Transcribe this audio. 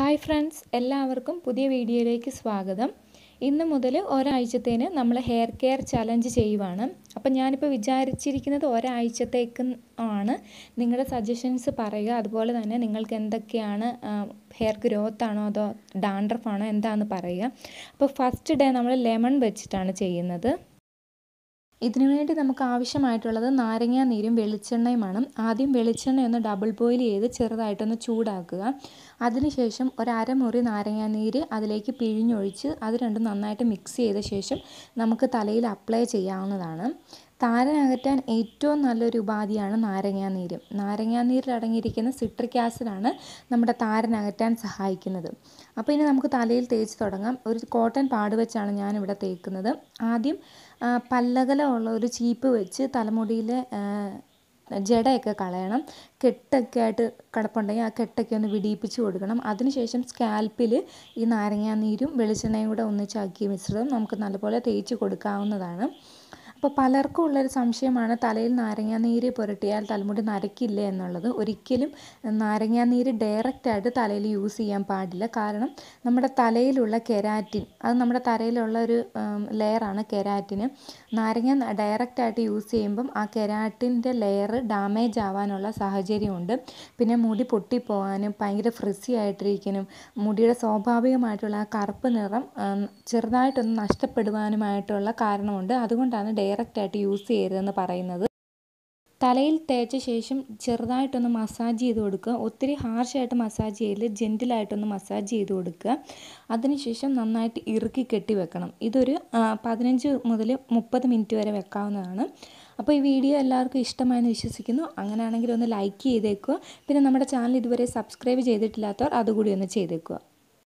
hi friends എല്ലാവർക്കും പുതിയ വീഡിയോയിലേക്ക് സ്വാഗതം ഇന്ന് മുതൽ ഒരാഴ്ചത്തേന് നമ്മൾ ഹെയർ കെയർ ചലഞ്ച് ചെയ്യുവാണ് അപ്പം ഞാനിപ്പോൾ വിചാരിച്ചിരിക്കുന്നത് ഒരാഴ്ചത്തേക്ക് ആണ് നിങ്ങളുടെ സജഷൻസ് പറയുക അതുപോലെ തന്നെ നിങ്ങൾക്ക് എന്തൊക്കെയാണ് ഹെയർ ഗ്രോത്ത് ആണോ അതോ ഡാൻഡ്രഫ് ആണോ എന്താണെന്ന് പറയുക അപ്പോൾ ഫസ്റ്റ് ഡേ നമ്മൾ ലെമൺ വെച്ചിട്ടാണ് ചെയ്യുന്നത് ഇതിനു വേണ്ടി നമുക്ക് ആവശ്യമായിട്ടുള്ളത് നാരങ്ങാ നീരും വെളിച്ചെണ്ണയുമാണ് ആദ്യം വെളിച്ചെണ്ണ ഒന്ന് ഡബിൾ ബോയിൽ ചെയ്ത് ചെറുതായിട്ടൊന്ന് ചൂടാക്കുക അതിനുശേഷം ഒരു അരമുറി നാരങ്ങാ നീര് അതിലേക്ക് പിഴിഞ്ഞൊഴിച്ച് അത് രണ്ടും നന്നായിട്ട് മിക്സ് ചെയ്ത ശേഷം നമുക്ക് തലയിൽ അപ്ലൈ ചെയ്യാവുന്നതാണ് താരനകറ്റാൻ ഏറ്റവും നല്ലൊരു ഉപാധിയാണ് നാരങ്ങാനീര് നാരങ്ങാനീരിൽ അടങ്ങിയിരിക്കുന്ന സിട്രിക് ആസിഡാണ് നമ്മുടെ താരനകറ്റാൻ സഹായിക്കുന്നത് അപ്പോൾ ഇനി നമുക്ക് തലയിൽ തേച്ച് തുടങ്ങാം ഒരു കോട്ടൺ പാട് വെച്ചാണ് ഞാനിവിടെ തേക്കുന്നത് ആദ്യം പല്ലകലമുള്ള ഒരു ചീപ്പ് വെച്ച് തലമുടിയിലെ ജടയൊക്കെ കളയണം കെട്ടൊക്കെ ആയിട്ട് കിടപ്പുണ്ടെങ്കിൽ ആ കെട്ടൊക്കെ ഒന്ന് വിടിയിപ്പിച്ച് കൊടുക്കണം അതിനുശേഷം സ്കാൽപ്പിൽ ഈ നാരങ്ങാനീരും വെളിച്ചെണ്ണയും കൂടെ ഒന്നിച്ചാക്കിയ മിശ്രിതം നമുക്ക് നല്ലപോലെ തേച്ച് കൊടുക്കാവുന്നതാണ് അപ്പോൾ പലർക്കും ഉള്ളൊരു സംശയമാണ് തലയിൽ നാരങ്ങാനീര് പുരട്ടിയാൽ തലമുടി നരയ്ക്കില്ല എന്നുള്ളത് ഒരിക്കലും നാരങ്ങാനീര് ഡയറക്റ്റായിട്ട് തലയിൽ യൂസ് ചെയ്യാൻ പാടില്ല കാരണം നമ്മുടെ തലയിലുള്ള കെരാറ്റിൻ അത് നമ്മുടെ തലയിലുള്ള ഒരു ലെയറാണ് കെരാറ്റിന് നാരങ്ങ ഡയറക്റ്റായിട്ട് യൂസ് ചെയ്യുമ്പം ആ കെരാറ്റിൻ്റെ ലെയർ ഡാമേജ് ആവാനുള്ള സാഹചര്യമുണ്ട് പിന്നെ മുടി പൊട്ടിപ്പോകാനും ഭയങ്കര ഫ്രിസി ആയിട്ടിരിക്കാനും മുടിയുടെ സ്വാഭാവികമായിട്ടുള്ള ആ കറുപ്പ് നിറം ചെറുതായിട്ടൊന്ന് നഷ്ടപ്പെടുവാനുമായിട്ടുള്ള കാരണമുണ്ട് അതുകൊണ്ടാണ് ഡയറക്റ്റ് ഡയറക്റ്റ് ആയിട്ട് യൂസ് ചെയ്യരുതെന്ന് പറയുന്നത് തലയിൽ തേച്ച ശേഷം ചെറുതായിട്ടൊന്ന് മസാജ് ചെയ്ത് കൊടുക്കുക ഒത്തിരി ഹാർഷായിട്ട് മസാജ് ചെയ്യല് ജെൻറ്റിലായിട്ടൊന്ന് മസാജ് ചെയ്ത് കൊടുക്കുക അതിനുശേഷം നന്നായിട്ട് ഇറുക്കി കെട്ടി വെക്കണം ഇതൊരു പതിനഞ്ച് മുതൽ മുപ്പത് മിനിറ്റ് വരെ വെക്കാവുന്നതാണ് അപ്പോൾ ഈ വീഡിയോ എല്ലാവർക്കും ഇഷ്ടമായെന്ന് വിശ്വസിക്കുന്നു അങ്ങനെയാണെങ്കിൽ ഒന്ന് ലൈക്ക് ചെയ്തേക്കുക പിന്നെ നമ്മുടെ ചാനൽ ഇതുവരെ സബ്സ്ക്രൈബ് ചെയ്തിട്ടില്ലാത്തവർ അതുകൂടി ഒന്ന് ചെയ്തേക്കുക